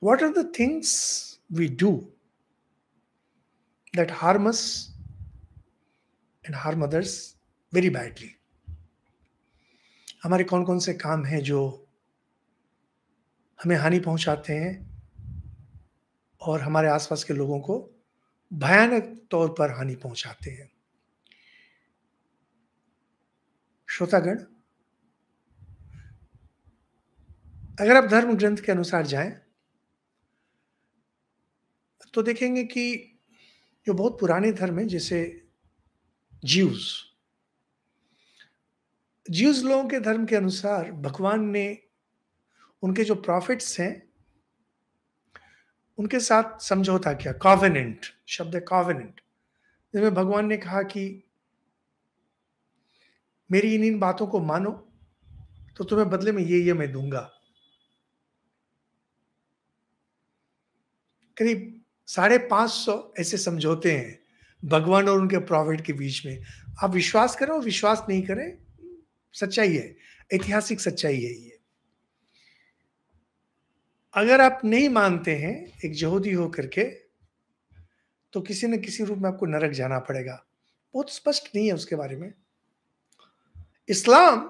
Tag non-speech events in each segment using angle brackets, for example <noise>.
What are the things we do that harm us and harm others very badly? हमारे कौन कौन से काम हैं जो हमें हानि पहुंचाते हैं और हमारे आसपास के लोगों को भयानक तौर पर हानि पहुंचाते हैं श्रोतागण अगर आप धर्म ग्रंथ के अनुसार जाएं तो देखेंगे कि जो बहुत पुराने धर्म है जैसे जीव्स जीव्स लोगों के धर्म के अनुसार भगवान ने उनके जो प्रॉफिट्स हैं उनके साथ समझौता किया कॉवेनेंट शब्द है कॉवेनेंट जिसमें भगवान ने कहा कि मेरी इन इन बातों को मानो तो तुम्हें बदले में ये ये मैं दूंगा करीब साढ़े पांच सौ ऐसे समझौते हैं भगवान और उनके प्रॉफिट के बीच में आप विश्वास करें और विश्वास नहीं करें सच्चाई है ऐतिहासिक सच्चाई है ये अगर आप नहीं मानते हैं एक जहूदी हो करके तो किसी न किसी रूप में आपको नरक जाना पड़ेगा बहुत स्पष्ट नहीं है उसके बारे में इस्लाम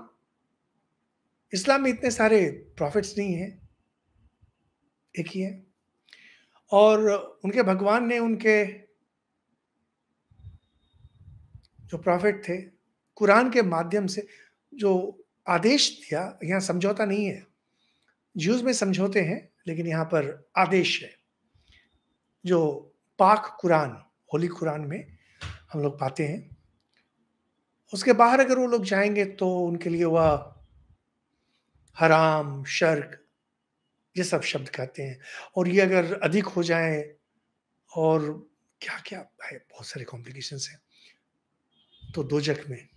इस्लाम में इतने सारे प्रॉफिट्स नहीं है एक ही है और उनके भगवान ने उनके जो प्रॉफिट थे कुरान के माध्यम से जो आदेश दिया यहाँ समझौता नहीं है ज्यूज में समझौते हैं लेकिन यहाँ पर आदेश है जो पाक कुरान होली कुरान में हम लोग पाते हैं उसके बाहर अगर वो लोग जाएंगे तो उनके लिए वह हराम शर्क ये सब शब्द कहते हैं और ये अगर अधिक हो जाए और क्या क्या है बहुत सारे कॉम्प्लिकेशंस हैं तो दोजक में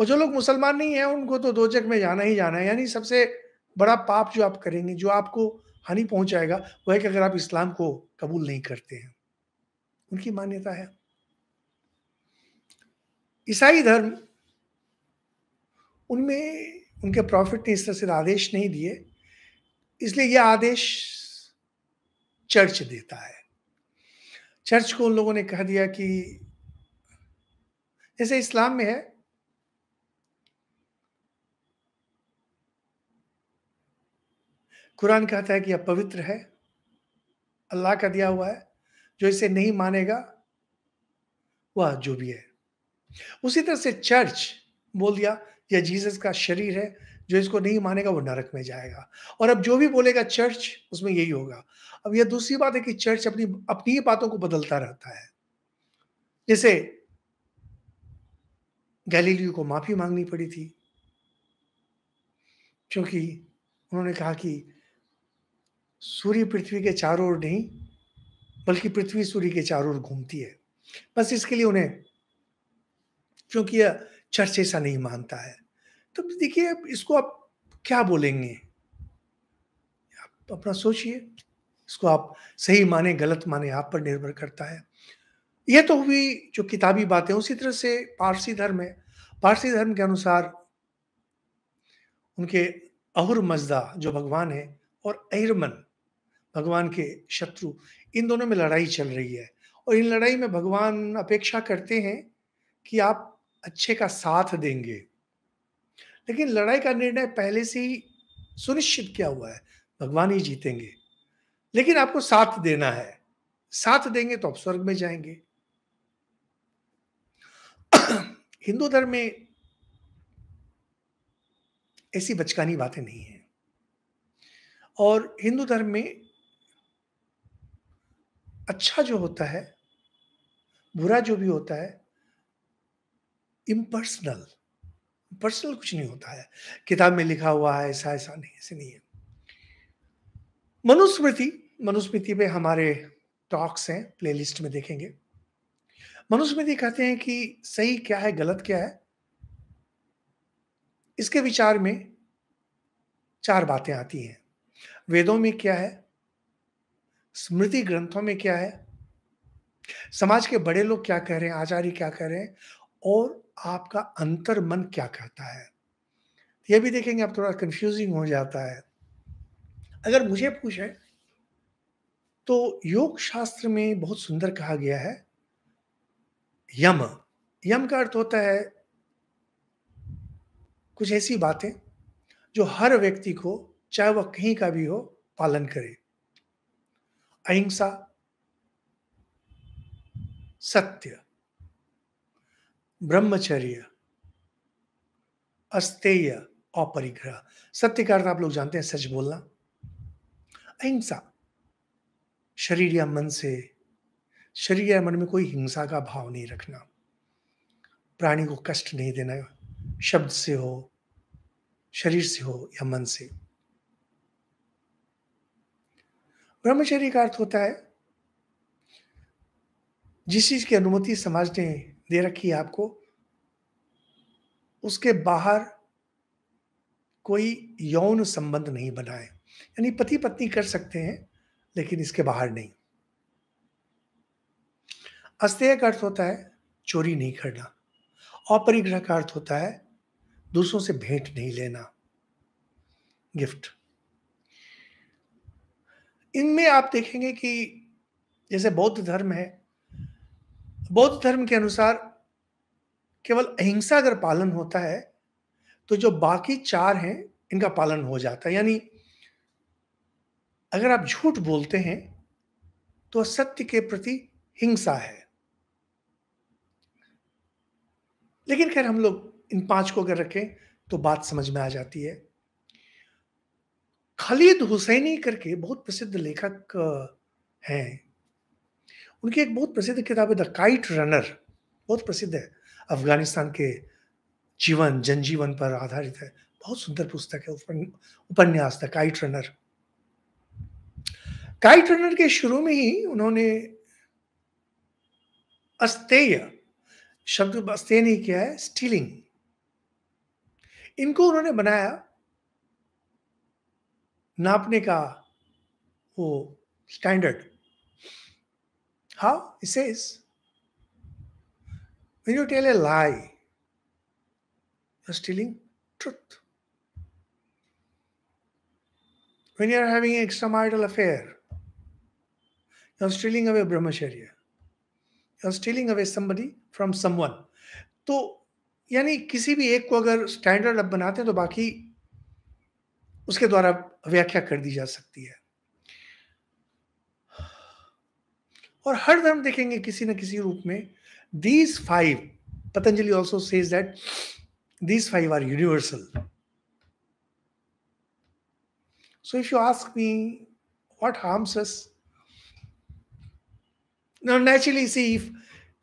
और जो लोग मुसलमान नहीं है उनको तो दोजक में जाना ही जाना है यानी सबसे बड़ा पाप जो आप करेंगे जो आपको हानि पहुंचाएगा वह है कि अगर आप इस्लाम को कबूल नहीं करते हैं उनकी मान्यता है ईसाई धर्म उनमें उनके प्रॉफिट ने इस तरह से आदेश नहीं दिए इसलिए यह आदेश चर्च देता है चर्च को उन लोगों ने कह दिया कि जैसे इस्लाम में है कुरान कहता है कि यह पवित्र है अल्लाह का दिया हुआ है जो इसे नहीं मानेगा वह जो भी है उसी तरह से चर्च बोल दिया या जीसस का शरीर है जो इसको नहीं मानेगा वो नरक में जाएगा और अब जो भी बोलेगा चर्च उसमें यही होगा अब यह दूसरी बात है कि चर्च अपनी अपनी ही बातों को बदलता रहता है जैसे गैलीलियो को माफी मांगनी पड़ी थी क्योंकि उन्होंने कहा कि सूर्य पृथ्वी के चारों ओर नहीं बल्कि पृथ्वी सूर्य के चारों ओर घूमती है बस इसके लिए उन्हें क्योंकि यह चर्च ऐसा नहीं मानता है तो देखिए इसको आप क्या बोलेंगे आप अपना सोचिए इसको आप सही माने गलत माने आप पर निर्भर करता है यह तो हुई जो किताबी बातें उसी तरह से पारसी धर्म है पारसी धर्म के अनुसार उनके अहुर मजदा जो भगवान है और अहिरमन भगवान के शत्रु इन दोनों में लड़ाई चल रही है और इन लड़ाई में भगवान अपेक्षा करते हैं कि आप अच्छे का साथ देंगे लेकिन लड़ाई का निर्णय पहले से ही सुनिश्चित किया हुआ है भगवान ही जीतेंगे लेकिन आपको साथ देना है साथ देंगे तो आप स्वर्ग में जाएंगे <clears throat> हिंदू धर्म में ऐसी बचकानी बातें नहीं है और हिंदू धर्म में अच्छा जो होता है बुरा जो भी होता है इम्पर्सनल पर्सनल कुछ नहीं होता है किताब में लिखा हुआ है ऐसा ऐसा नहीं ऐसे नहीं है मनुस्मृति मनुस्मृति में हमारे टॉक्स हैं प्लेलिस्ट में देखेंगे मनुस्मृति कहते हैं कि सही क्या है गलत क्या है इसके विचार में चार बातें आती हैं वेदों में क्या है स्मृति ग्रंथों में क्या है समाज के बड़े लोग क्या कह रहे हैं आचार्य क्या कह रहे हैं और आपका अंतर मन क्या कहता है ये भी देखेंगे आप थोड़ा कंफ्यूजिंग हो जाता है अगर मुझे पूछे तो योग शास्त्र में बहुत सुंदर कहा गया है यम यम का अर्थ होता है कुछ ऐसी बातें जो हर व्यक्ति को चाहे वह कहीं का भी हो पालन करे अहिंसा सत्य ब्रह्मचर्य अस्तेय अपरिग्रह परिग्रह सत्य का अर्थ तो आप लोग जानते हैं सच बोलना अहिंसा शरीर या मन से शरीर या मन में कोई हिंसा का भाव नहीं रखना प्राणी को कष्ट नहीं देना शब्द से हो शरीर से हो या मन से ब्रह्मचर्य का अर्थ होता है जिस चीज की अनुमति समाज ने दे रखी है आपको उसके बाहर कोई यौन संबंध नहीं बनाए यानी पति पत्नी कर सकते हैं लेकिन इसके बाहर नहीं अस्तेय का अर्थ होता है चोरी नहीं करना अपरिग्रह का अर्थ होता है दूसरों से भेंट नहीं लेना गिफ्ट इनमें आप देखेंगे कि जैसे बौद्ध धर्म है बौद्ध धर्म के अनुसार केवल अहिंसा अगर पालन होता है तो जो बाकी चार हैं इनका पालन हो जाता है यानी अगर आप झूठ बोलते हैं तो सत्य के प्रति हिंसा है लेकिन खैर हम लोग इन पांच को अगर रखें तो बात समझ में आ जाती है खालिद हुसैनी करके बहुत प्रसिद्ध लेखक हैं उनकी एक बहुत प्रसिद्ध किताब है द काइट रनर बहुत प्रसिद्ध है अफगानिस्तान के जीवन जनजीवन पर आधारित है बहुत सुंदर पुस्तक है उपन्यास the kite runner kite runner के शुरू में ही उन्होंने अस्तेय शब्द अस्तेय नहीं किया है स्टीलिंग इनको उन्होंने बनाया नापने का वो standard How? He says, when you tell a lie, you're stealing truth. When you're having an extramarital affair, you're stealing away brahmacharya. You're stealing away somebody from someone. तो यानी किसी भी एक को अगर स्टैंडर्ड अब बनाते हैं तो बाकी उसके द्वारा व्याख्या कर दी जा सकती है और हर धर्म देखेंगे किसी न किसी रूप में these five Patanjali also says that these five are universal so if you ask me what harms is see if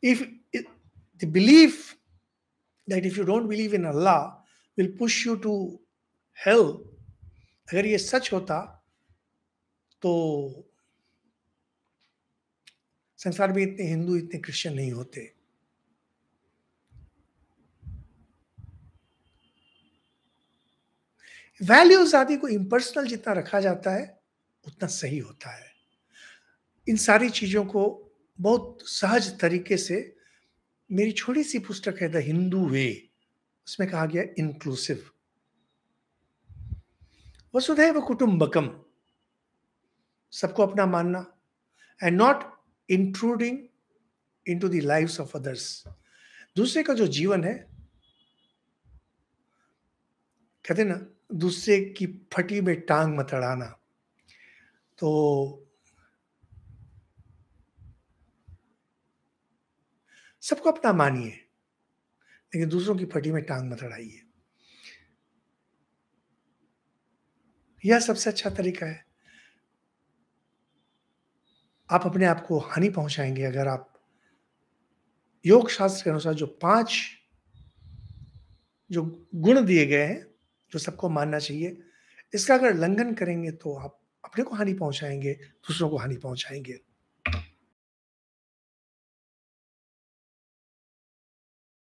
if the belief that if you don't believe in Allah will push you to help अगर ये सच होता तो संसार में इतने हिंदू इतने Christian नहीं होते वैल्यूज आदि को इम्पर्सनल जितना रखा जाता है उतना सही होता है इन सारी चीज़ों को बहुत सहज तरीके से मेरी छोटी सी पुस्तक है द हिंदू वे उसमें कहा गया इंक्लूसिव वसुधैव कुटुंबकम सबको अपना मानना and not intruding into dive of others दूसरे का जो जीवन है कहते ना दूसरे की फटी में टांग मत अड़ाना तो सबको अपना मानिए लेकिन दूसरों की फटी में टांग मत अड़ाइए यह सबसे अच्छा तरीका है आप अपने आप को हानि पहुंचाएंगे अगर आप योग शास्त्र के अनुसार जो पांच जो गुण दिए गए हैं जो सबको मानना चाहिए इसका अगर लंघन करेंगे तो आप अपने को हानि पहुंचाएंगे दूसरों को हानि पहुंचाएंगे